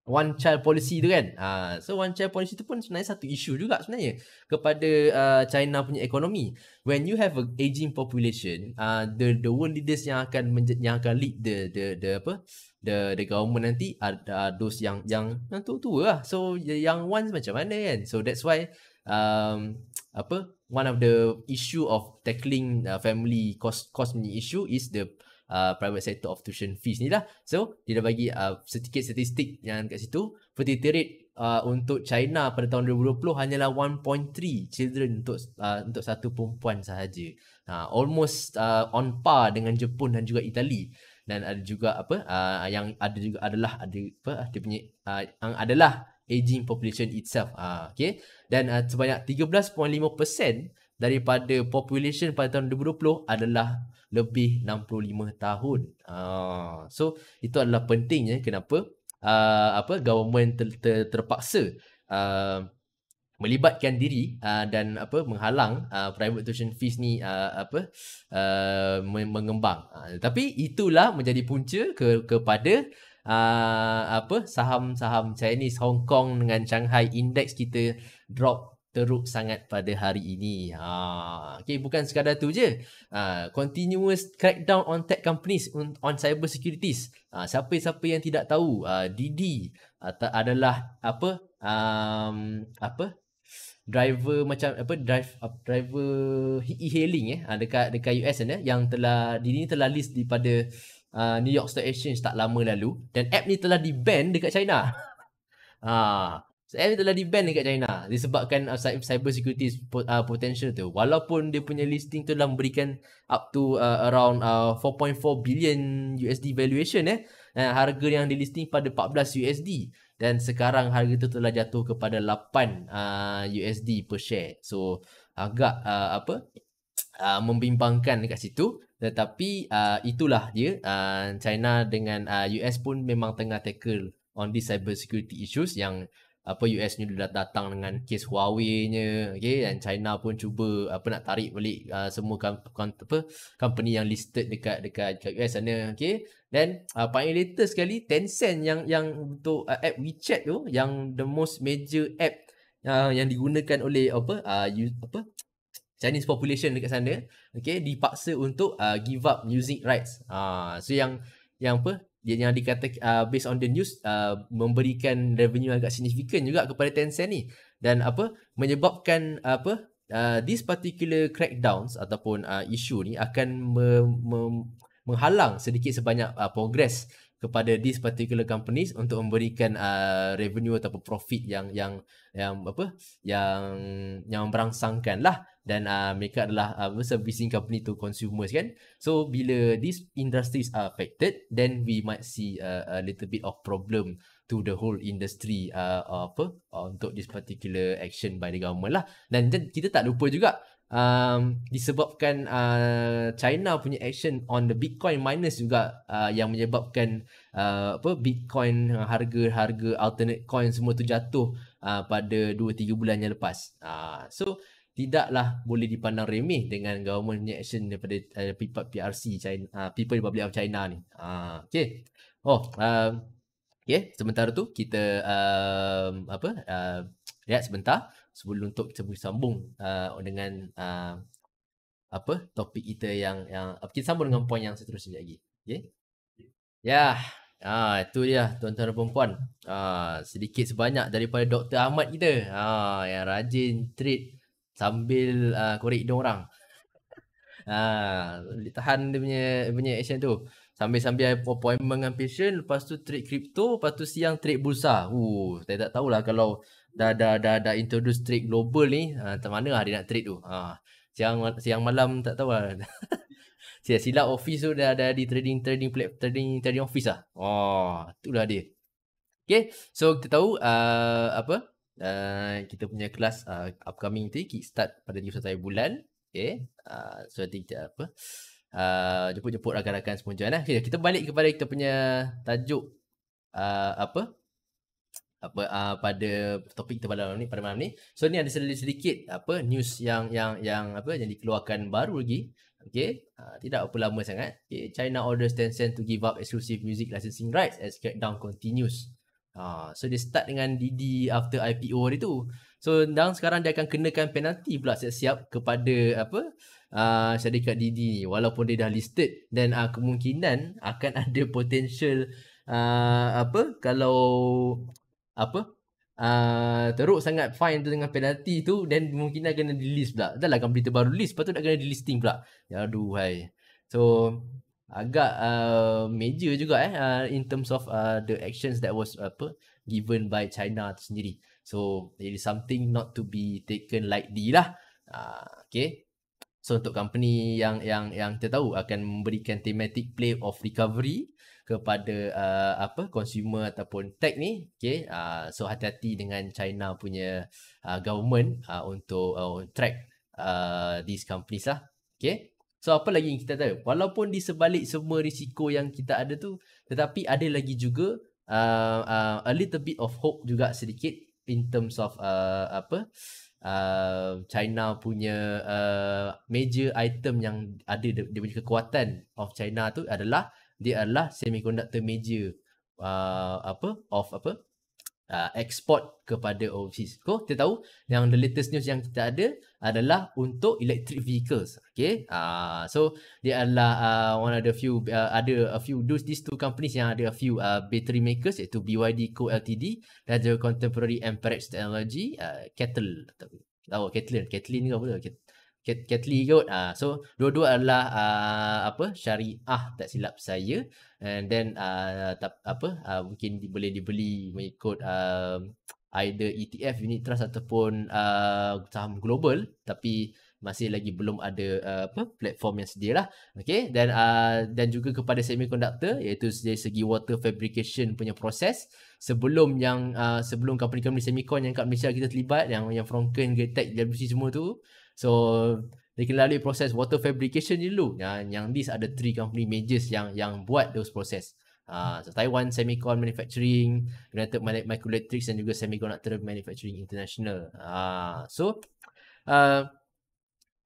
one child policy tu kan. Ha, so one child policy tu pun sebenarnya satu isu juga sebenarnya kepada uh, China punya ekonomi. When you have a aging population, uh, the the world leaders yang akan yang akan lead the the the apa? the the government nanti ada uh, dos yang yang yang tua tua lah. So yang one macam mana kan? So that's why um, apa? One of the issue of tackling uh, family cost cost ni issue is the Uh, private sector of tuition fees ni lah. So, dia dah bagi uh, sedikit statistik yang kat situ. Fertility rate uh, untuk China pada tahun 2020 hanyalah 1.3 children untuk uh, untuk satu perempuan sahaja. Uh, almost uh, on par dengan Jepun dan juga Itali. Dan ada juga apa, uh, yang ada juga adalah, ada apa, dia punya, uh, yang adalah aging population itself. Uh, ha, okay. Dan uh, sebanyak 13.5% daripada population pada tahun 2020 adalah lebih 65 tahun. Uh, so itu adalah pentingnya kenapa uh, apa government ter, ter, terpaksa uh, melibatkan diri uh, dan apa menghalang uh, private tuition fees ni uh, apa uh, mengembang. Uh, tapi itulah menjadi punca ke, kepada Uh, apa saham-saham Chinese Hong Kong dengan Shanghai index kita drop teruk sangat pada hari ini. Ha, okay, bukan sekadar tu je. Ha, continuous crackdown on tech companies on, on cyber securities. Ha, siapa-siapa yang tidak tahu, ha, Didi ha, adalah apa? Um, apa? driver macam apa drive uh, driver e-hailing eh ha, dekat dekat US eh, yang telah ini telah list di pada uh, New York Stock Exchange tak lama lalu dan app ni telah di ban dekat China. <laughs> ha saya telah di-ban dekat China disebabkan uh, cyber security uh, potential tu. Walaupun dia punya listing tu telah memberikan up to uh, around uh, 4.4 billion USD valuation eh. Dan harga yang di-listing pada 14 USD. Dan sekarang harga tu telah jatuh kepada 8 uh, USD per share. So agak uh, apa uh, membimbangkan dekat situ. Tetapi uh, itulah dia. Uh, China dengan uh, US pun memang tengah tackle on these cyber security issues yang apa US ni dah datang dengan kes Huawei-nya okay? dan China pun cuba apa nak tarik balik uh, semua com- com- apa company yang listed dekat dekat dekat US sana okey dan uh, paling latest sekali Tencent yang yang untuk uh, app WeChat tu yang the most major app uh, yang digunakan oleh apa uh, you, apa Chinese population dekat sana okey dipaksa untuk uh, give up music rights uh, so yang yang apa yang, yang dikata uh, based on the news uh, memberikan revenue agak signifikan juga kepada Tencent ni dan apa menyebabkan apa uh, this particular crackdowns ataupun uh, isu ni akan me- me- menghalang sedikit sebanyak uh, progress kepada these particular companies untuk memberikan uh, revenue ataupun profit yang yang yang apa yang yang berangsangkan lah dan uh, mereka adalah uh, servicing company to consumers kan so bila these industries are affected then we might see uh, a little bit of problem to the whole industry uh, apa uh, untuk this particular action by the government lah dan kita tak lupa juga um disebabkan uh, China punya action on the bitcoin minus juga uh, yang menyebabkan uh, apa bitcoin uh, harga-harga alternate coin semua tu jatuh uh, pada 2 3 bulan yang lepas uh, so tidaklah boleh dipandang remeh dengan government action daripada uh, eh, PRC China uh, ah, People Republic of China ni. Ah uh, okey. Oh, um okey, sementara tu kita um apa? Uh, um, lihat sebentar sebelum untuk kita sambung uh, dengan uh, apa? topik kita yang yang kita sambung dengan poin yang seterusnya lagi. Okey. Ya. Yeah. Ah, itu dia tuan-tuan dan puan-puan. Ah, sedikit sebanyak daripada Dr. Ahmad kita. Ah, yang rajin treat sambil uh, korek hidung orang. Ah, uh, tahan dia punya dia punya action tu. Sambil-sambil appointment dengan patient, lepas tu trade crypto, lepas tu siang trade bursa. Uh, saya tak tahulah kalau dah dah dah dah introduce trade global ni, ah uh, mana lah nak trade tu. Ah, siang siang malam tak tahu lah. <laughs> Sila sila office tu dah ada di trading trading play, trading trading office ah. Oh, itulah dia. Okay, so kita tahu uh, apa? uh, kita punya kelas uh, upcoming tu start pada di satu bulan okay uh, so nanti kita apa uh, jemput-jemput rakan-rakan semua jalan okay, kita balik kepada kita punya tajuk uh, apa apa uh, pada topik kita pada malam ni pada malam ni so ni ada sedikit, sedikit apa news yang yang yang apa yang dikeluarkan baru lagi okay? uh, tidak apa lama sangat okay. China orders Tencent to give up exclusive music licensing rights as crackdown continues Ah, so dia start dengan DD after IPO hari tu. So dan sekarang dia akan kenakan penalti pula siap-siap kepada apa? Uh, syarikat DD ni walaupun dia dah listed dan uh, kemungkinan akan <laughs> ada potential uh, apa kalau apa uh, teruk sangat fine tu dengan penalti tu dan kemungkinan kena di list pula dah lah kan berita baru list lepas tu nak kena di listing pula ya aduh hai so agak uh, major juga eh uh, in terms of uh, the actions that was apa given by China tu sendiri. So it is something not to be taken lightly lah. Uh, okay. So untuk company yang yang yang kita tahu akan memberikan thematic play of recovery kepada uh, apa consumer ataupun tech ni okey uh, so hati-hati dengan China punya uh, government uh, untuk uh, track uh, these companies lah okey So apa lagi yang kita tahu? Walaupun di sebalik semua risiko yang kita ada tu, tetapi ada lagi juga uh, uh, a little bit of hope juga sedikit in terms of uh, apa uh, China punya uh, major item yang ada dia punya kekuatan of China tu adalah dia adalah semiconductor major uh, apa of apa uh, export kepada overseas. So, kita tahu yang the latest news yang kita ada adalah untuk electric vehicles. Okay. Uh, so, dia adalah uh, one of the few, uh, ada a few, those, these two companies yang ada a few uh, battery makers iaitu BYD Co. Ltd. dan juga Contemporary Amperex Technology, uh, Kettle. Tahu, oh, Kettle, Kettle ni ke apa? Kettle. Catholic kot. Uh, so dua-dua adalah uh, apa syariah tak silap saya and then uh, tap apa uh, mungkin di, boleh dibeli mengikut uh, either ETF unit trust ataupun uh, saham global tapi masih lagi belum ada uh, apa platform yang sedia lah. Okay. Dan uh, dan juga kepada semiconductor iaitu dari segi water fabrication punya proses. Sebelum yang uh, sebelum company-company semicon yang kat Malaysia kita terlibat yang yang Franken, Gatech, WC semua tu So dia kena lalui proses water fabrication dulu. Yang yang this ada three company majors yang yang buat those process. Uh, so Taiwan Semicon Manufacturing, United Microelectrics dan juga Semiconductor Manufacturing International. Uh, so uh,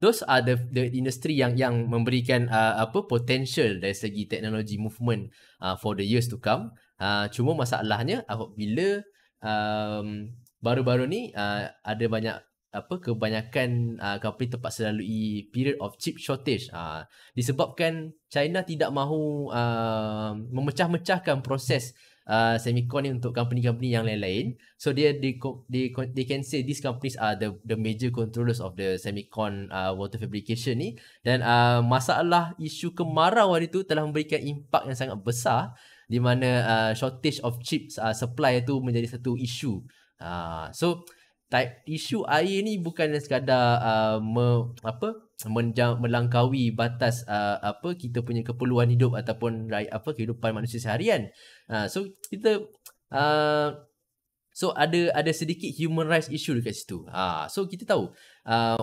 those are the the industry yang yang memberikan uh, apa potential dari segi teknologi movement uh, for the years to come. Uh, cuma masalahnya apabila um, baru-baru ni uh, ada banyak apa kebanyakan uh, company terpaksa lalui period of chip shortage uh, disebabkan China tidak mahu uh, memecah-mecahkan proses uh, semicon ni untuk company-company yang lain-lain so dia they, they, they can say these companies are the the major controllers of the semicon uh, water fabrication ni dan uh, masalah isu kemarau hari tu telah memberikan impak yang sangat besar di mana uh, shortage of chips uh, supply tu menjadi satu isu uh, so tak isu air ni bukan sekadar uh, me, apa menjang, melangkaui batas uh, apa kita punya keperluan hidup ataupun apa kehidupan manusia seharian. Uh, so kita uh, so ada ada sedikit human rights issue dekat situ. uh, so kita tahu uh,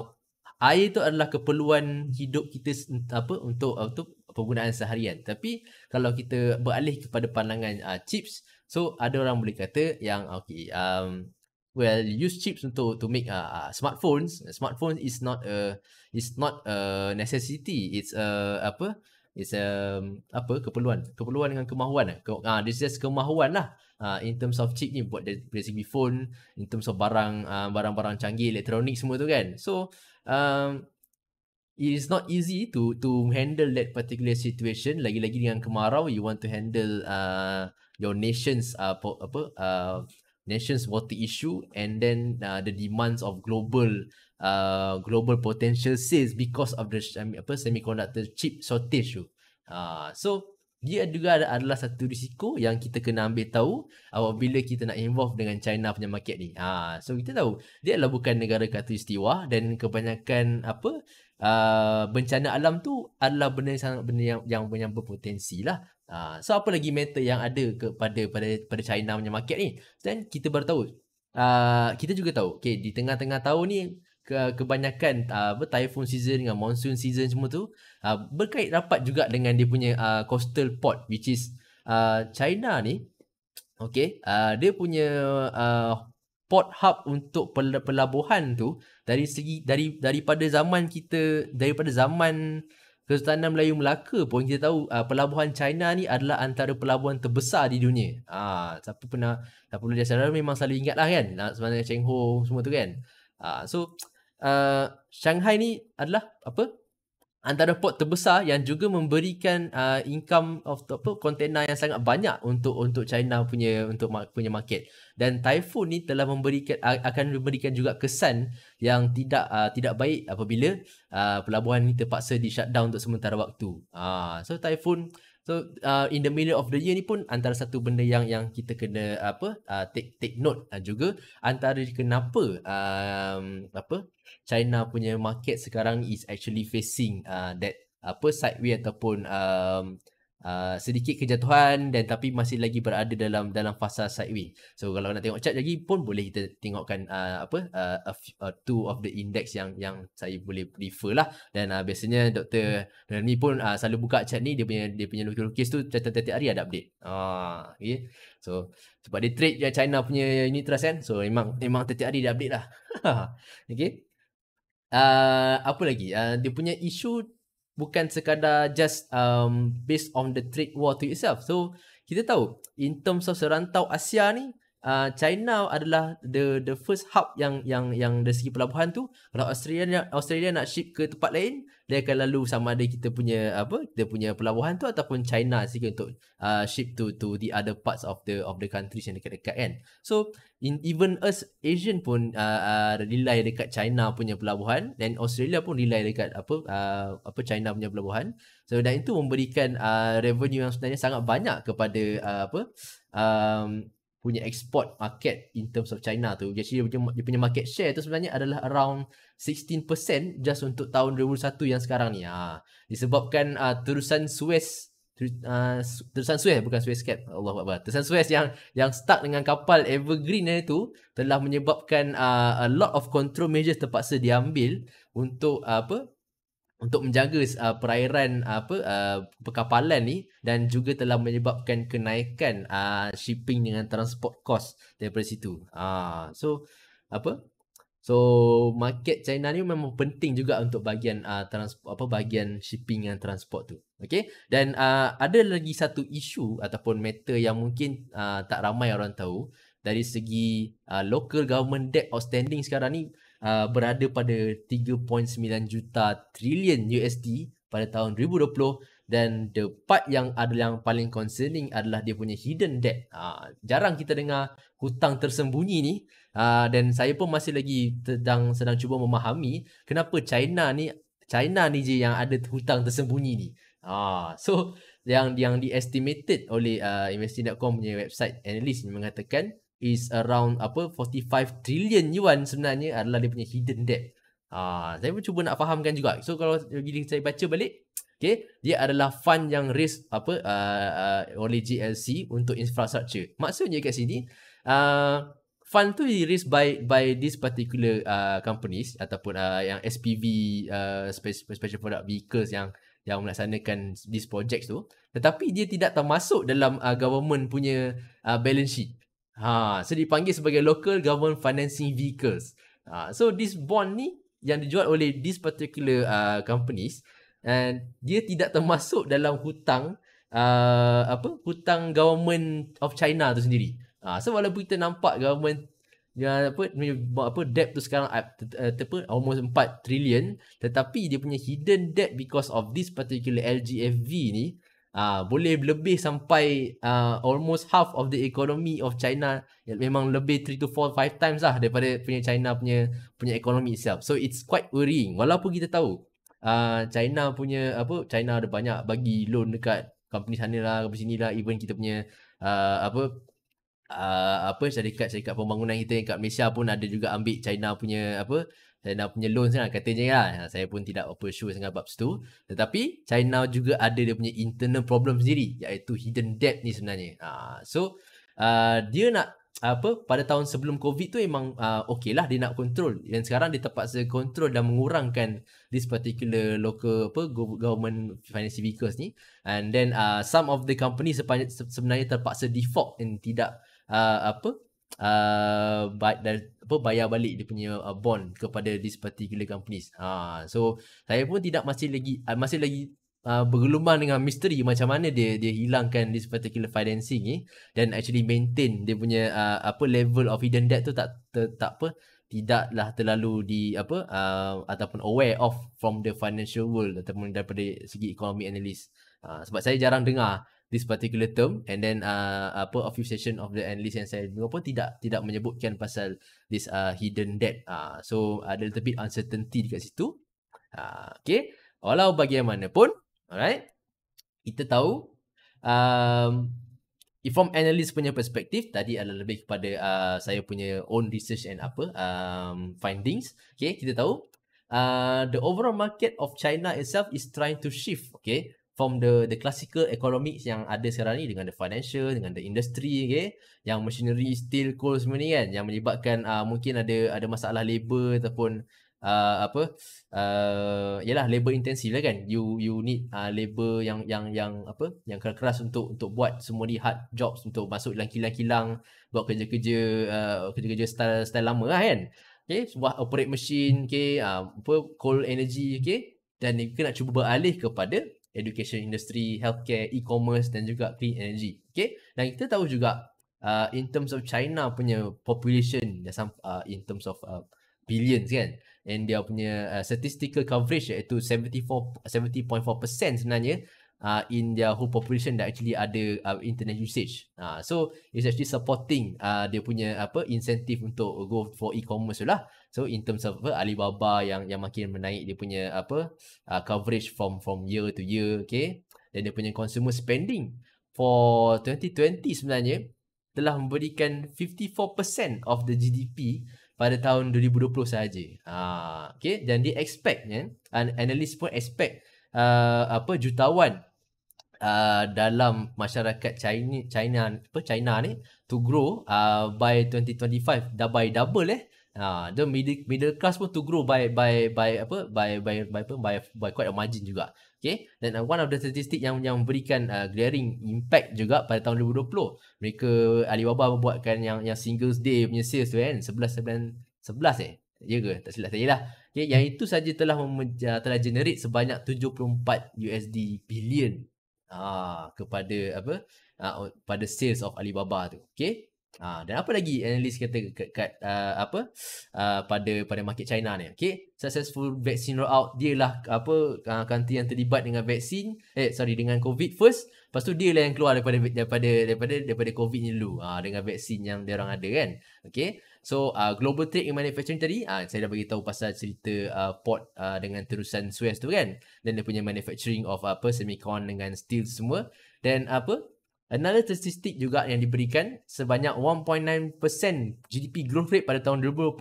air itu adalah keperluan hidup kita apa untuk uh, untuk penggunaan seharian. Tapi kalau kita beralih kepada pandangan uh, chips So ada orang boleh kata yang okay. um, well use chips untuk to make uh, uh, smartphones smartphones is not a is not a necessity it's a apa it's a um, apa keperluan keperluan dengan kemahuan eh. ah uh, this is kemahuan lah uh, in terms of chip ni buat dari segi phone in terms of barang uh, barang-barang canggih elektronik semua tu kan so um, it is not easy to to handle that particular situation lagi-lagi dengan kemarau you want to handle uh, your nation's uh, po, apa uh, nation's water issue and then uh, the demands of global uh, global potential sales because of the apa semiconductor chip shortage tu. Uh, so dia juga adalah satu risiko yang kita kena ambil tahu apabila kita nak involve dengan China punya market ni. Ha, so kita tahu dia adalah bukan negara istiwa dan kebanyakan apa uh, bencana alam tu adalah benda sangat benda yang yang, yang berpotensi lah. Ha, so apa lagi matter yang ada kepada pada pada China punya market ni? Then kita baru tahu. Uh, kita juga tahu. Okay, di tengah-tengah tahun ni ke, kebanyakan uh, apa typhoon season dengan monsoon season semua tu uh, berkait rapat juga dengan dia punya uh, coastal port which is uh, China ni okey uh, dia punya uh, port hub untuk pelabuhan tu dari segi dari daripada zaman kita daripada zaman Kesultanan Melayu Melaka pun kita tahu uh, pelabuhan China ni adalah antara pelabuhan terbesar di dunia. Ah uh, siapa pernah tak perlu dia memang selalu ingatlah kan. Nak sebenarnya Cheng Ho semua tu kan. Ah uh, so uh, Shanghai ni adalah apa? antara port terbesar yang juga memberikan uh, income of apa kontena yang sangat banyak untuk untuk China punya untuk punya market dan typhoon ni telah memberikan akan memberikan juga kesan yang tidak uh, tidak baik apabila uh, pelabuhan ni terpaksa di shutdown untuk sementara waktu. Uh, so typhoon uh, So uh, in the middle of the year ni pun antara satu benda yang yang kita kena apa uh, take take note uh, juga antara kenapa um, apa China punya market sekarang is actually facing uh, that apa sideways ataupun uh, uh, sedikit kejatuhan dan tapi masih lagi berada dalam dalam fasa sideways. So kalau nak tengok chat lagi pun boleh kita tengokkan uh, apa uh, a few, uh, two of the index yang yang saya boleh prefer lah dan uh, biasanya Dr. Hmm. Rani pun uh, selalu buka chat ni dia punya dia punya lukis-lukis tu tiap-tiap hari ada update. Ah, uh, okay. So sebab dia trade yang China punya ini trust kan. So memang memang setiap hari dia update lah. <laughs> okay. Uh, apa lagi? Uh, dia punya isu bukan sekadar just um, based on the trade war to itself. So kita tahu in terms of serantau Asia ni uh, China adalah the the first hub yang yang yang dari segi pelabuhan tu kalau Australia Australia nak ship ke tempat lain dia akan lalu sama ada kita punya apa kita punya pelabuhan tu ataupun China sikit untuk uh, ship to to the other parts of the of the countries yang dekat-dekat kan so in even us asian pun uh, uh, rely dekat China punya pelabuhan dan Australia pun rely dekat apa uh, apa China punya pelabuhan so dan itu memberikan uh, revenue yang sebenarnya sangat banyak kepada uh, apa um, punya export market in terms of China tu. Jadi dia punya, dia punya market share tu sebenarnya adalah around 16% just untuk tahun 2001 yang sekarang ni. Ha. Disebabkan uh, terusan Suez ter, uh, terusan Suez bukan Suez Cap Allah Akbar. Terusan Suez yang yang stuck dengan kapal Evergreen ni tu telah menyebabkan uh, a lot of control measures terpaksa diambil untuk uh, apa untuk menjaga uh, perairan uh, apa uh, perkapalan ni dan juga telah menyebabkan kenaikan uh, shipping dengan transport cost daripada situ. Ah uh, so apa? So market China ni memang penting juga untuk bahagian uh, transport apa bahagian shipping dan transport tu. Okay Dan uh, ada lagi satu isu ataupun matter yang mungkin uh, tak ramai orang tahu dari segi uh, local government debt outstanding sekarang ni Uh, berada pada 3.9 juta trilion USD pada tahun 2020 dan the part yang adalah yang paling concerning adalah dia punya hidden debt. Uh, jarang kita dengar hutang tersembunyi ni uh, dan saya pun masih lagi sedang sedang cuba memahami kenapa China ni China ni je yang ada hutang tersembunyi ni. Ah, uh, so yang yang diestimated oleh uh, ah, investing.com punya website analyst mengatakan is around apa 45 trillion yuan sebenarnya adalah dia punya hidden debt. Ah, saya pun cuba nak fahamkan juga. So kalau gini saya baca balik, okay, dia adalah fund yang raise apa uh, uh, oleh GLC untuk infrastructure. Maksudnya kat sini, uh, fund tu di raise by by this particular uh, companies ataupun uh, yang SPV uh, special product vehicles yang yang melaksanakan this projects tu tetapi dia tidak termasuk dalam uh, government punya uh, balance sheet Ha, so dipanggil sebagai local government financing vehicles. Ha, so this bond ni yang dijual oleh this particular uh, companies and dia tidak termasuk dalam hutang uh, apa hutang government of China tu sendiri. Ha, so walaupun kita nampak government Ya, apa, apa debt tu sekarang apa, uh, almost 4 trillion tetapi dia punya hidden debt because of this particular LGFV ni uh, boleh lebih sampai uh, almost half of the economy of China memang lebih 3 to 4 5 times lah daripada punya China punya punya economy itself so it's quite worrying walaupun kita tahu uh, China punya apa China ada banyak bagi loan dekat company sana lah company sini lah even kita punya uh, apa uh, apa syarikat-syarikat pembangunan kita yang kat Malaysia pun ada juga ambil China punya apa saya nak punya loan sekarang katanya lah, lah. Ha, saya pun tidak apa sure sangat bab situ tetapi China juga ada dia punya internal problem sendiri iaitu hidden debt ni sebenarnya uh, so uh, dia nak apa pada tahun sebelum covid tu memang uh, ah, okay lah dia nak control dan sekarang dia terpaksa control dan mengurangkan this particular local apa government financial vehicles ni and then uh, some of the company sebenarnya terpaksa default dan tidak uh, apa uh, baik dan apa bayar balik dia punya uh, bond kepada this particular companies. Ha so saya pun tidak masih lagi uh, masih lagi uh, bergelumang dengan misteri macam mana dia dia hilangkan this particular financing ni eh. dan actually maintain dia punya uh, apa level of hidden debt tu tak ter, tak apa tidaklah terlalu di apa uh, ataupun aware of from the financial world ataupun daripada segi economy analyst. Uh, sebab saya jarang dengar this particular term and then uh, apa a of the analyst and saya juga pun tidak tidak menyebutkan pasal this uh, hidden debt uh, so ada uh, little bit uncertainty dekat situ uh, okay walau bagaimanapun alright kita tahu um, from analyst punya perspektif tadi adalah lebih kepada uh, saya punya own research and apa um, findings okay kita tahu uh, the overall market of China itself is trying to shift okay from the the classical economics yang ada sekarang ni dengan the financial dengan the industry okay yang machinery steel coal semua ni kan yang melibatkan uh, mungkin ada ada masalah labor ataupun uh, apa uh, yalah labor intensive lah kan you you need uh, labor yang yang yang apa yang keras-keras untuk untuk buat semua ni hard jobs untuk masuk dalam kilang-kilang buat kerja-kerja uh, kerja-kerja style style lama lah kan okay sebuah operate machine okay uh, apa coal energy okay dan kita nak cuba beralih kepada education industry, healthcare, e-commerce dan juga clean energy. Okay, dan kita tahu juga uh, in terms of China punya population uh, in terms of uh, billions kan and dia punya uh, statistical coverage iaitu 74 70.4% sebenarnya uh, in their whole population that actually ada uh, internet usage. Uh, so it's actually supporting uh, dia punya apa incentive untuk go for e-commerce lah. So in terms of apa, Alibaba yang yang makin menaik dia punya apa uh, coverage from from year to year, okay? Dan dia punya consumer spending for 2020 sebenarnya telah memberikan 54% of the GDP pada tahun 2020 sahaja. Ha, okay? Dan dia expect, yeah? An- analyst pun expect uh, apa jutawan uh, dalam masyarakat China, China, apa, China ni to grow uh, by 2025, by double leh. Ha, the middle, middle class pun to grow by by by apa by by by apa by, by quite a margin juga. Okay, then uh, one of the statistic yang yang berikan uh, glaring impact juga pada tahun 2020. Mereka Alibaba membuatkan yang yang Singles Day punya sales tu kan 11 11 11 eh. Ya ke? Tak silap saya lah. Okay, yang itu saja telah mem- telah generate sebanyak 74 USD billion ah kepada apa? Uh, pada sales of Alibaba tu. Okay. Ha, dan apa lagi analis kata kat, kat uh, apa uh, pada pada market China ni okey successful vaccine dia lah apa uh, country yang terlibat dengan vaksin eh sorry dengan covid first lepas tu lah yang keluar daripada daripada daripada daripada covid ni dulu uh, dengan vaksin yang dia orang ada kan okey so uh, global trade and manufacturing tadi uh, saya dah bagi tahu pasal cerita uh, port uh, dengan terusan Suez tu kan dan dia punya manufacturing of apa semicon dengan steel semua dan apa Another statistic juga yang diberikan sebanyak 1.9% GDP growth rate pada tahun 2020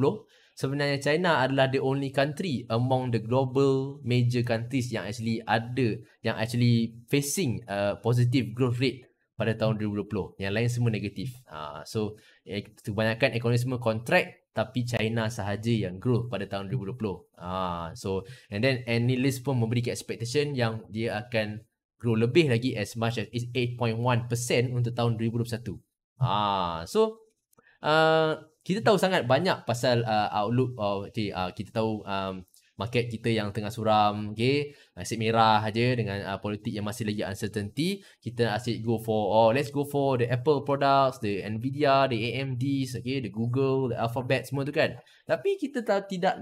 sebenarnya China adalah the only country among the global major countries yang actually ada yang actually facing a uh, positive growth rate pada tahun 2020 yang lain semua negatif. Uh, so eh, kebanyakan ekonomi semua kontrak, tapi China sahaja yang grow pada tahun 2020. Ah so and then analyst pun memberikan expectation yang dia akan grow lebih lagi as much as 8.1% untuk tahun 2021. Ha, ah, so uh, kita tahu sangat banyak pasal uh, outlook uh, okay, uh, kita tahu um, market kita yang tengah suram okay nasib merah aja dengan uh, politik yang masih lagi uncertainty kita asyik go for oh let's go for the Apple products the Nvidia the AMD okay the Google the Alphabet semua tu kan tapi kita tak tidak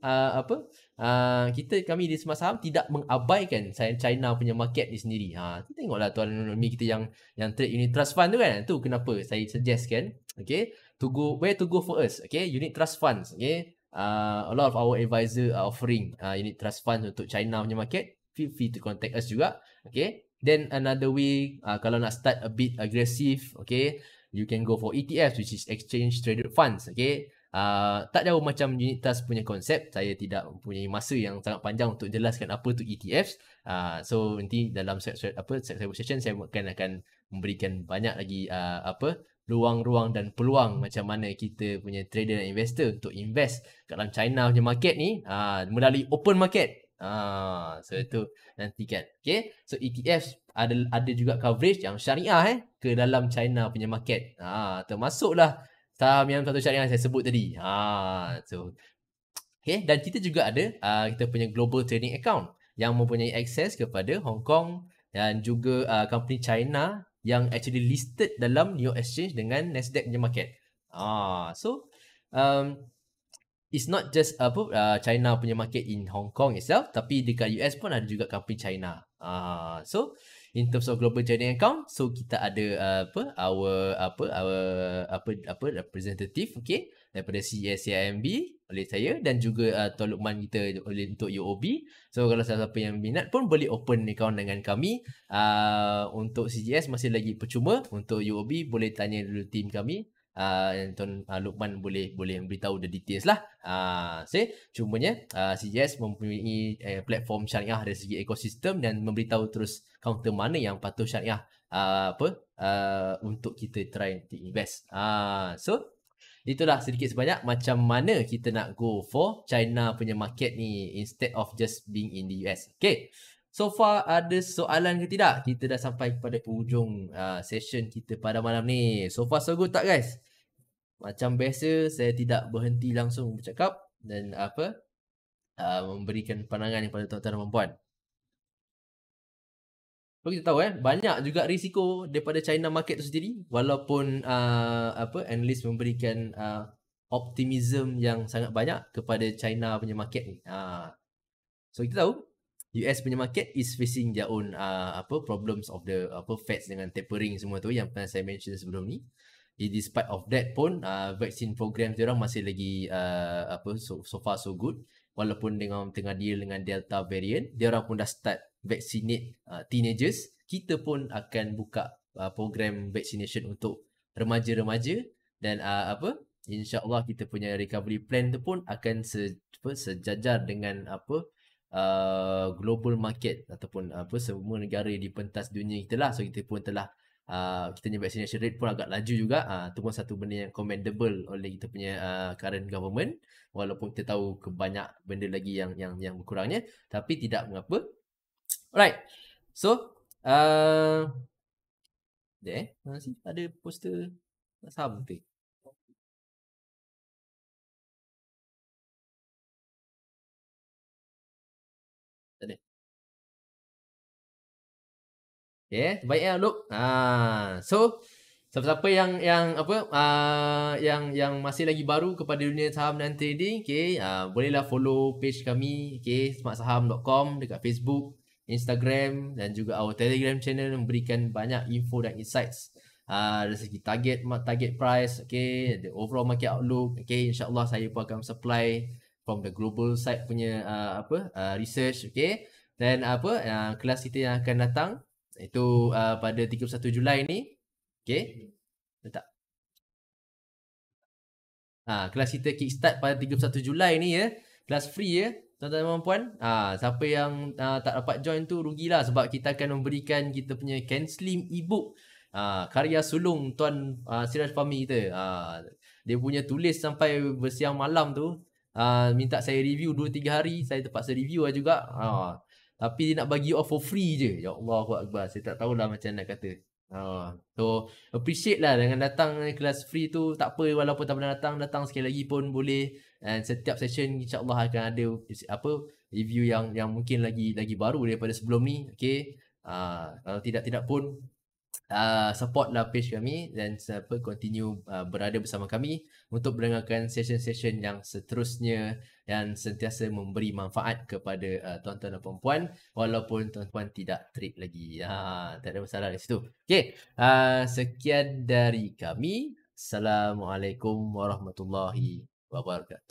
uh, apa uh, kita kami di semasa saham tidak mengabaikan China punya market ni sendiri ha kita tengoklah tuan ekonomi kita yang yang trade unit trust fund tu kan tu kenapa saya suggest kan okay to go where to go for us okay unit trust funds okay uh, a lot of our advisor are offering uh, unit trust fund untuk China punya market. Feel free to contact us juga. Okay. Then another way, uh, kalau nak start a bit aggressive, okay, you can go for ETFs which is exchange traded funds. Okay. Uh, tak jauh macam unit trust punya konsep. Saya tidak mempunyai masa yang sangat panjang untuk jelaskan apa tu ETFs. Uh, so nanti dalam set, apa, set, set saya akan, akan memberikan banyak lagi uh, apa ruang-ruang dan peluang macam mana kita punya trader dan investor untuk invest kat dalam China punya market ni uh, melalui open market. ah so hmm. itu nanti kan Okay. So ETF ada ada juga coverage yang syariah eh ke dalam China punya market. Uh, termasuklah saham yang satu syariah saya sebut tadi. ah so okay. Dan kita juga ada uh, kita punya global trading account yang mempunyai akses kepada Hong Kong dan juga uh, company China yang actually listed dalam New York Exchange dengan Nasdaq punya market. Ah, so um it's not just apa uh, China punya market in Hong Kong itself tapi dekat US pun ada juga company China. Ah, so in terms of global trading account so kita ada uh, apa our apa our apa apa representative okay daripada CSCIMB oleh saya dan juga uh, Tuan kita oleh untuk UOB. So kalau siapa yang minat pun boleh open account dengan kami. Uh, untuk CGS masih lagi percuma. Untuk UOB boleh tanya dulu tim kami. Uh, Tuan uh, Luqman boleh boleh beritahu the details lah. Uh, cuma nya uh, CGS mempunyai uh, platform syariah dari segi ekosistem dan memberitahu terus counter mana yang patut syariah uh, apa uh, untuk kita try to invest. Uh, so itulah sedikit sebanyak macam mana kita nak go for China punya market ni instead of just being in the US. Okay. So far ada soalan ke tidak? Kita dah sampai kepada ujung uh, session kita pada malam ni. So far so good tak guys? Macam biasa saya tidak berhenti langsung bercakap dan apa uh, memberikan pandangan kepada tuan-tuan dan puan-puan. So kita tahu eh banyak juga risiko daripada China market tu sendiri walaupun uh, apa analis memberikan uh, optimism yang sangat banyak kepada China punya market ni. Uh, so kita tahu US punya market is facing their own uh, apa problems of the apa Fed dengan tapering semua tu yang pernah saya mention sebelum ni. In despite of that pun uh, vaccine program dia orang masih lagi uh, apa so, so far so good walaupun dengan tengah deal dengan Delta variant dia orang pun dah start vaccinate uh, teenagers, kita pun akan buka uh, program vaccination untuk remaja-remaja dan uh, apa Allah kita punya recovery plan tu pun akan se, apa, sejajar dengan apa Uh, global market ataupun uh, apa semua negara di pentas dunia kita lah so kita pun telah uh, kita punya vaccination rate pun agak laju juga uh, tu pun satu benda yang commendable oleh kita punya uh, current government walaupun kita tahu kebanyak benda lagi yang yang yang berkurangnya tapi tidak mengapa Alright. So, uh, there. Mana sih? Ada poster something. Yeah, baiklah yeah, look. Ah, so siapa-siapa yang yang apa ah yang yang masih lagi baru kepada dunia saham dan trading, okey, ah bolehlah follow page kami, okey, smartsaham.com dekat Facebook. Instagram dan juga our Telegram channel memberikan banyak info dan insights uh, dari segi target target price okay the overall market outlook okay insyaallah saya pun akan supply from the global side punya uh, apa uh, research okay dan apa uh, kelas kita yang akan datang itu uh, pada 31 Julai ni okay letak ah kelas kita kickstart pada 31 Julai ni ya kelas free ya Tuan-tuan dan puan-puan ah, Siapa yang ha, tak dapat join tu rugilah Sebab kita akan memberikan kita punya Canslim e-book ah, Karya sulung Tuan ha, Siraj Fahmi kita ha, Dia punya tulis sampai bersiang malam tu ha, Minta saya review 2-3 hari Saya terpaksa review lah juga ha, Tapi dia nak bagi offer free je Ya Allah aku akbar Saya tak tahulah macam nak kata ha, So appreciate lah dengan datang kelas free tu Tak apa walaupun tak pernah datang Datang sekali lagi pun boleh And setiap session insyaAllah akan ada apa review yang yang mungkin lagi lagi baru daripada sebelum ni. Okay. Uh, kalau tidak tidak pun uh, support lah page kami dan apa continue uh, berada bersama kami untuk mendengarkan session-session yang seterusnya yang sentiasa memberi manfaat kepada uh, tuan-tuan dan puan-puan walaupun tuan-tuan tidak trip lagi. Ha, tak ada masalah di situ. Okay. Uh, sekian dari kami. Assalamualaikum warahmatullahi بابا وردا